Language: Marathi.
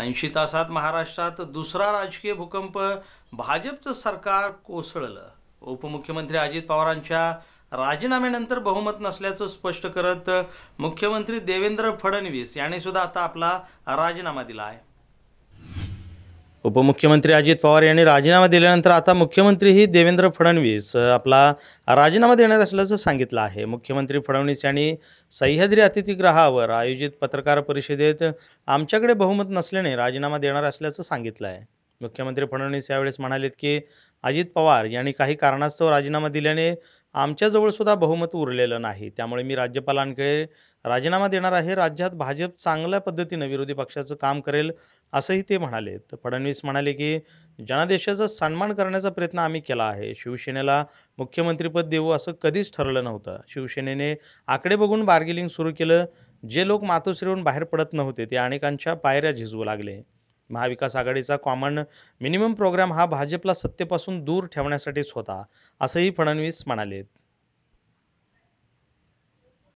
ऐंशी तासात महाराष्ट्रात दुसरा राजकीय भूकंप भाजपचं सरकार कोसळलं उपमुख्यमंत्री अजित पवारांच्या राजीनाम्यानंतर बहुमत नसल्याचं स्पष्ट करत मुख्यमंत्री देवेंद्र फडणवीस यांनी सुद्धा आता आपला राजीनामा दिला आहे उपमुख्यमंत्री अजित पवार यांनी राजीनामा दिल्यानंतर आता मुख्यमंत्रीही देवेंद्र फडणवीस आपला राजीनामा देणार असल्याचं सांगितलं आहे मुख्यमंत्री फडणवीस यांनी सह्याद्री अतिथीगृहावर आयोजित पत्रकार परिषदेत आमच्याकडे बहुमत नसल्याने राजीनामा देणार असल्याचं सांगितलं आहे मुख्यमंत्री फडणवीस यावेळेस म्हणालेत की अजित पवार यांनी काही कारणास्तव राजीनामा दिल्याने आमच्याजवळसुद्धा बहुमत उरलेलं नाही त्यामुळे मी राज्यपालांकडे राजीनामा देणार आहे राज्यात भाजप चांगल्या पद्धतीनं विरोधी पक्षाचं काम करेल असंही ते म्हणाले तर फडणवीस म्हणाले की जनादेशाचा सन्मान करण्याचा प्रयत्न आम्ही केला आहे शिवसेनेला मुख्यमंत्रीपद देऊ असं कधीच ठरलं नव्हतं शिवसेनेने आकडे बघून बार्गेलिंग सुरू केलं जे लोक मातोश्रीवरून बाहेर पडत नव्हते ते अनेकांच्या पायऱ्या झिजवू लागले महाविकास आघाडीचा कॉमन मिनिमम प्रोग्राम हा भाजपला सत्तेपासून दूर ठेवण्यासाठीच होता असंही फडणवीस म्हणाले